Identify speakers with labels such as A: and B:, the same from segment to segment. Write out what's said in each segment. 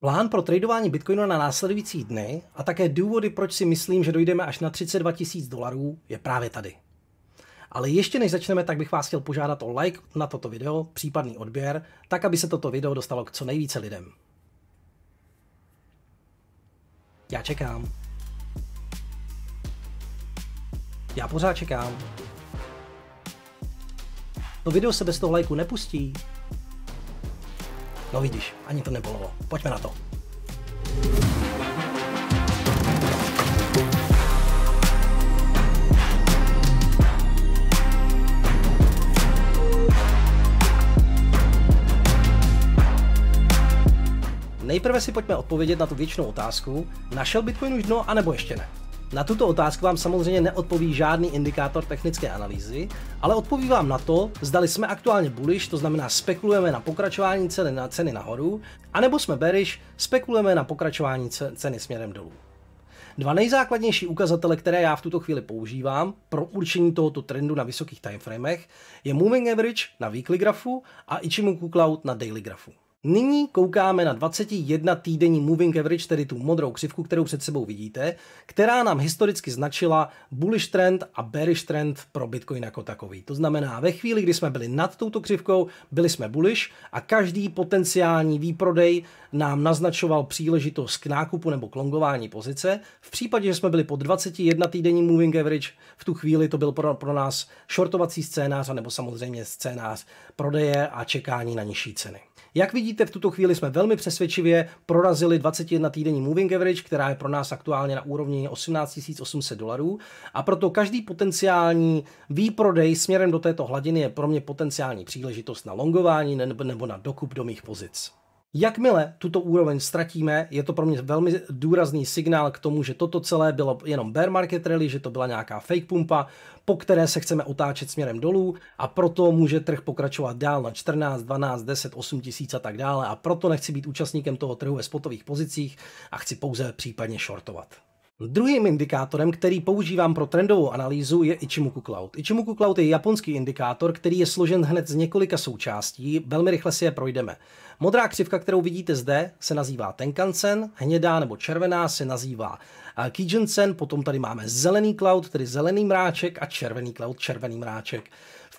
A: Plán pro tradování Bitcoinu na následující dny a také důvody, proč si myslím, že dojdeme až na 32 tisíc dolarů, je právě tady. Ale ještě než začneme, tak bych vás chtěl požádat o like na toto video, případný odběr, tak aby se toto video dostalo k co nejvíce lidem. Já čekám. Já pořád čekám. To no video se bez toho lajku nepustí. No vidíš, ani to nebolelo. Pojďme na to. Nejprve si pojďme odpovědět na tu věčnou otázku, našel Bitcoin už dno, anebo ještě ne. Na tuto otázku vám samozřejmě neodpoví žádný indikátor technické analýzy, ale odpoví vám na to, zdali jsme aktuálně bullish, to znamená spekulujeme na pokračování ceny, na ceny nahoru, anebo jsme bearish, spekulujeme na pokračování ceny směrem dolů. Dva nejzákladnější ukazatele, které já v tuto chvíli používám pro určení tohoto trendu na vysokých timeframech, je Moving Average na weekly grafu a Ichimoku Cloud na daily grafu. Nyní koukáme na 21 týdenní moving average, tedy tu modrou křivku, kterou před sebou vidíte, která nám historicky značila bullish trend a bearish trend pro Bitcoin jako takový. To znamená, ve chvíli, kdy jsme byli nad touto křivkou, byli jsme bullish a každý potenciální výprodej nám naznačoval příležitost k nákupu nebo k longování pozice. V případě, že jsme byli po 21 týdenní moving average, v tu chvíli to byl pro, pro nás shortovací scénář, nebo samozřejmě scénář prodeje a čekání na nižší ceny. Jak vidíte, vidíte, v tuto chvíli jsme velmi přesvědčivě prorazili 21 týdenní moving average, která je pro nás aktuálně na úrovni 18 800 dolarů a proto každý potenciální výprodej směrem do této hladiny je pro mě potenciální příležitost na longování nebo na dokup do mých pozic. Jakmile tuto úroveň ztratíme, je to pro mě velmi důrazný signál k tomu, že toto celé bylo jenom bear market rally, že to byla nějaká fake pumpa, po které se chceme otáčet směrem dolů a proto může trh pokračovat dál na 14, 12, 10, 8 tisíc a tak dále a proto nechci být účastníkem toho trhu ve spotových pozicích a chci pouze případně shortovat. Druhým indikátorem, který používám pro trendovou analýzu, je Ichimoku Cloud. Ichimoku Cloud je japonský indikátor, který je složen hned z několika součástí, velmi rychle si je projdeme. Modrá křivka, kterou vidíte zde, se nazývá Tenkan-sen, hnědá nebo červená se nazývá eh, Kijin-sen, potom tady máme zelený cloud, tedy zelený mráček a červený cloud, červený mráček.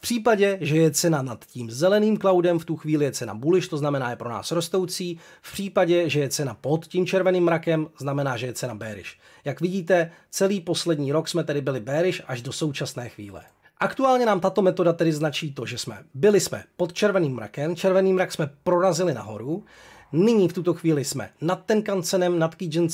A: V případě, že je cena nad tím zeleným cloudem, v tu chvíli je cena bullish, to znamená je pro nás rostoucí. V případě, že je cena pod tím červeným mrakem, znamená, že je cena bearish. Jak vidíte, celý poslední rok jsme tedy byli bearish až do současné chvíle. Aktuálně nám tato metoda tedy značí to, že jsme byli jsme pod červeným mrakem, červený mrak jsme prorazili nahoru, Nyní v tuto chvíli jsme nad ten kancenem, nad Kijin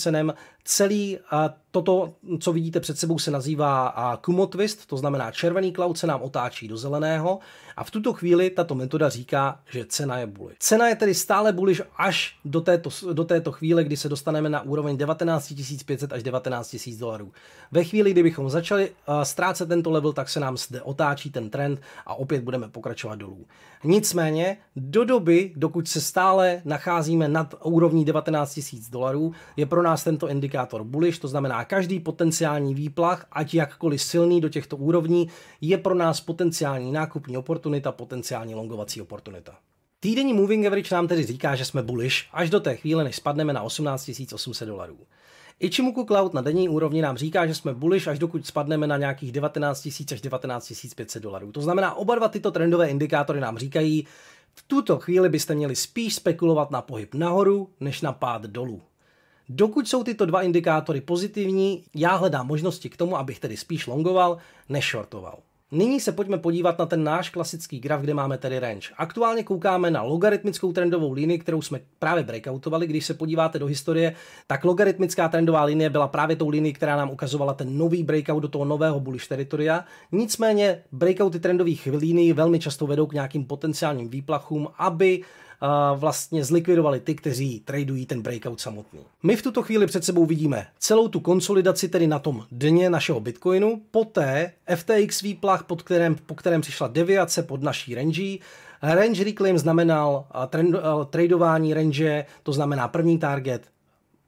A: Celý a toto, co vidíte před sebou, se nazývá Kumo Twist, to znamená červený cloud se nám otáčí do zeleného a v tuto chvíli tato metoda říká, že cena je bullish. Cena je tedy stále bullish až do této, do této chvíle, kdy se dostaneme na úroveň 19 500 až 19 000 dolarů. Ve chvíli, kdybychom začali ztrácet tento level, tak se nám zde otáčí ten trend a opět budeme pokračovat dolů. Nicméně, do doby, dokud se stále nacházíme nad úrovní 19 000 dolarů, je pro nás tento indikátor indikátor bullish, to znamená každý potenciální výplach, ať jakkoliv silný do těchto úrovní, je pro nás potenciální nákupní oportunita, potenciální longovací oportunita. Týdenní moving average nám tedy říká, že jsme bullish až do té chvíle, než spadneme na 18 800 dolarů. Ichimoku Cloud na denní úrovni nám říká, že jsme bullish, až dokud spadneme na nějakých 19 000 až 19 500 dolarů. To znamená, oba dva tyto trendové indikátory nám říkají, v tuto chvíli byste měli spíš spekulovat na pohyb nahoru, než na pád dolů. Dokud jsou tyto dva indikátory pozitivní, já hledám možnosti k tomu, abych tedy spíš longoval než shortoval. Nyní se pojďme podívat na ten náš klasický graf, kde máme tedy range. Aktuálně koukáme na logaritmickou trendovou linii, kterou jsme právě breakoutovali. Když se podíváte do historie, tak logaritmická trendová linie byla právě tou linií, která nám ukazovala ten nový breakout do toho nového bullish teritoria. Nicméně breakouty trendových linií velmi často vedou k nějakým potenciálním výplachům, aby vlastně zlikvidovali ty, kteří tradují ten breakout samotný. My v tuto chvíli před sebou vidíme celou tu konsolidaci tedy na tom dně našeho Bitcoinu, poté FTX výplach, pod kterém, po kterém přišla deviace pod naší range, Range reclaim znamenal trend, uh, tradování range, to znamená první target,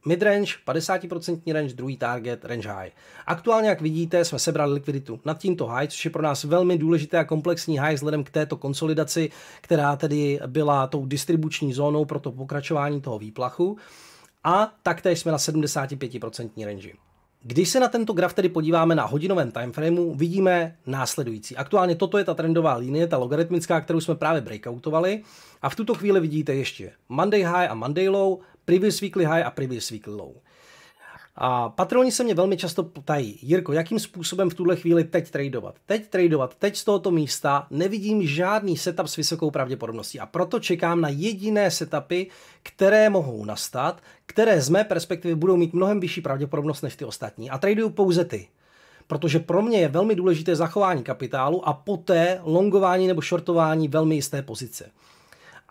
A: midrange, 50% range, druhý target, range high. Aktuálně, jak vidíte, jsme sebrali likviditu nad tímto high, což je pro nás velmi důležité a komplexní high vzhledem k této konsolidaci, která tedy byla tou distribuční zónou pro to pokračování toho výplachu. A taktéž jsme na 75% range. Když se na tento graf tedy podíváme na hodinovém timeframeu, vidíme následující. Aktuálně toto je ta trendová linie, ta logaritmická, kterou jsme právě breakoutovali. A v tuto chvíli vidíte ještě Monday high a Monday low, previous weekly high a previous weekly low. A patroni se mě velmi často ptají, Jirko, jakým způsobem v tuhle chvíli teď tradovat? Teď tradovat, teď z tohoto místa nevidím žádný setup s vysokou pravděpodobností a proto čekám na jediné setupy, které mohou nastat, které z mé perspektivy budou mít mnohem vyšší pravděpodobnost než ty ostatní a traduju pouze ty. Protože pro mě je velmi důležité zachování kapitálu a poté longování nebo shortování velmi jisté pozice.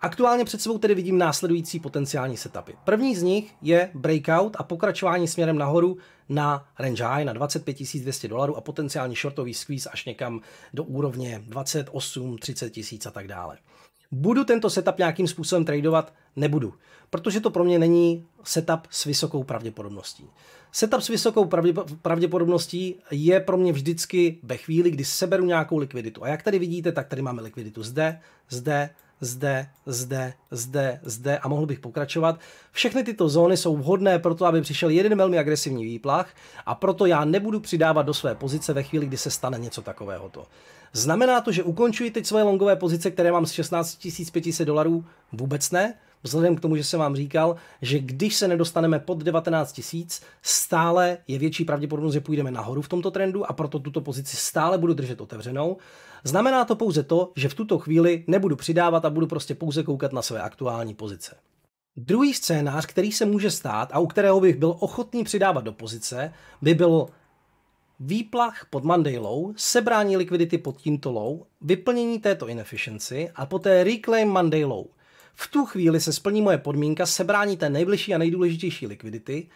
A: Aktuálně před sebou tedy vidím následující potenciální setupy. První z nich je breakout a pokračování směrem nahoru na range high na 25 200 dolarů a potenciální shortový squeeze až někam do úrovně 28, 30 tisíc a tak dále. Budu tento setup nějakým způsobem tradovat? Nebudu, protože to pro mě není setup s vysokou pravděpodobností. Setup s vysokou pravděpodobností je pro mě vždycky ve chvíli, kdy seberu nějakou likviditu. A jak tady vidíte, tak tady máme likviditu zde, zde, zde, zde, zde, zde a mohl bych pokračovat. Všechny tyto zóny jsou vhodné pro to, aby přišel jeden velmi agresivní výplach a proto já nebudu přidávat do své pozice ve chvíli, kdy se stane něco takového. To. Znamená to, že ukončuji teď svoje longové pozice, které mám z 16 500 dolarů? Vůbec ne vzhledem k tomu, že jsem vám říkal, že když se nedostaneme pod 19 tisíc, stále je větší pravděpodobnost, že půjdeme nahoru v tomto trendu a proto tuto pozici stále budu držet otevřenou. Znamená to pouze to, že v tuto chvíli nebudu přidávat a budu prostě pouze koukat na své aktuální pozice. Druhý scénář, který se může stát a u kterého bych byl ochotný přidávat do pozice, by byl výplach pod Monday low, sebrání likvidity pod tímto low, vyplnění této inefficiency a poté reclaim Monday low – v tu chvíli se splní moje podmínka sebrání té nejbližší a nejdůležitější likvidity,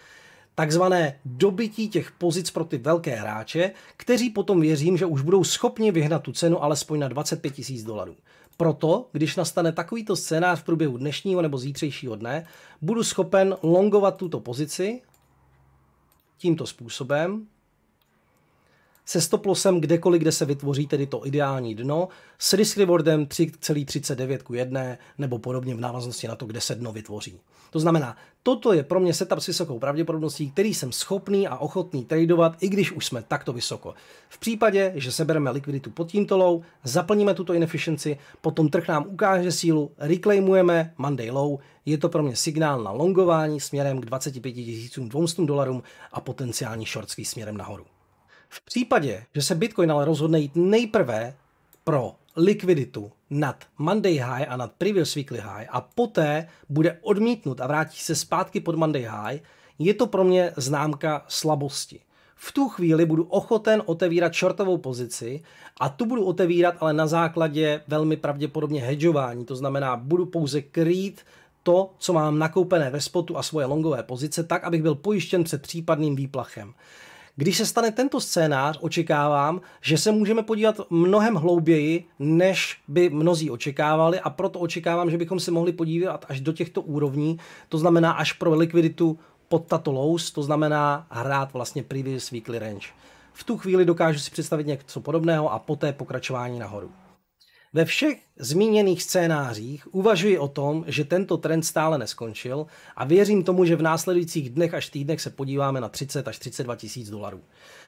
A: takzvané dobytí těch pozic pro ty velké hráče, kteří potom věřím, že už budou schopni vyhnat tu cenu alespoň na 25 000 dolarů. Proto, když nastane takovýto scénář v průběhu dnešního nebo zítřejšího dne, budu schopen longovat tuto pozici tímto způsobem, se stop lossem kdekoliv, kde se vytvoří tedy to ideální dno, s risk rewardem 3,39 k 1 nebo podobně v návaznosti na to, kde se dno vytvoří. To znamená, toto je pro mě setup s vysokou pravděpodobností, který jsem schopný a ochotný tradovat, i když už jsme takto vysoko. V případě, že sebereme likviditu pod tímto low, zaplníme tuto inefficiency, potom trh nám ukáže sílu, reclaimujeme Monday low, je to pro mě signál na longování směrem k 25 200 dolarům a potenciální shortský směrem nahoru. V případě, že se Bitcoin ale rozhodne jít nejprve pro likviditu nad Monday High a nad Previous Weekly High a poté bude odmítnut a vrátí se zpátky pod Monday High, je to pro mě známka slabosti. V tu chvíli budu ochoten otevírat shortovou pozici a tu budu otevírat ale na základě velmi pravděpodobně hedžování, to znamená budu pouze krýt to, co mám nakoupené ve spotu a svoje longové pozice, tak, abych byl pojištěn před případným výplachem. Když se stane tento scénář, očekávám, že se můžeme podívat mnohem hlouběji, než by mnozí očekávali a proto očekávám, že bychom se mohli podívat až do těchto úrovní, to znamená až pro likviditu pod tato lows, to znamená hrát vlastně previous weekly range. V tu chvíli dokážu si představit něco podobného a poté pokračování nahoru. Ve všech zmíněných scénářích uvažuji o tom, že tento trend stále neskončil a věřím tomu, že v následujících dnech až týdnech se podíváme na 30 až 32 tisíc dolarů.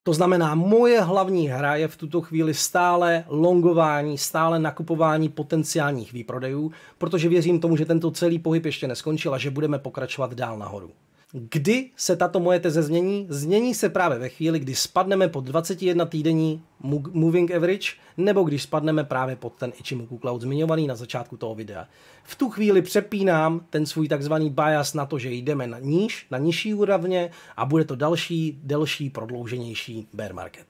A: To znamená, moje hlavní hra je v tuto chvíli stále longování, stále nakupování potenciálních výprodejů, protože věřím tomu, že tento celý pohyb ještě neskončil a že budeme pokračovat dál nahoru. Kdy se tato moje teze změní? Změní se právě ve chvíli, kdy spadneme pod 21 týdenní moving average, nebo když spadneme právě pod ten Ichimoku Cloud zmiňovaný na začátku toho videa. V tu chvíli přepínám ten svůj takzvaný bias na to, že jdeme na níž, na nižší úrovně a bude to další, delší, prodlouženější bear market.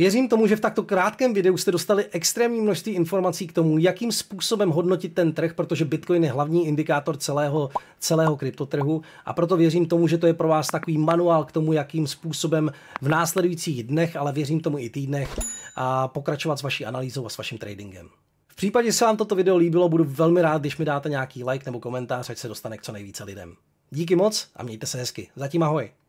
A: Věřím tomu, že v takto krátkém videu jste dostali extrémní množství informací k tomu, jakým způsobem hodnotit ten trh, protože Bitcoin je hlavní indikátor celého, celého kryptotrhu a proto věřím tomu, že to je pro vás takový manuál k tomu, jakým způsobem v následujících dnech, ale věřím tomu i týdnech, a pokračovat s vaší analýzou a s vaším tradingem. V případě se vám toto video líbilo, budu velmi rád, když mi dáte nějaký like nebo komentář, ať se dostane k co nejvíce lidem. Díky moc a mějte se hezky. Zatím ahoj.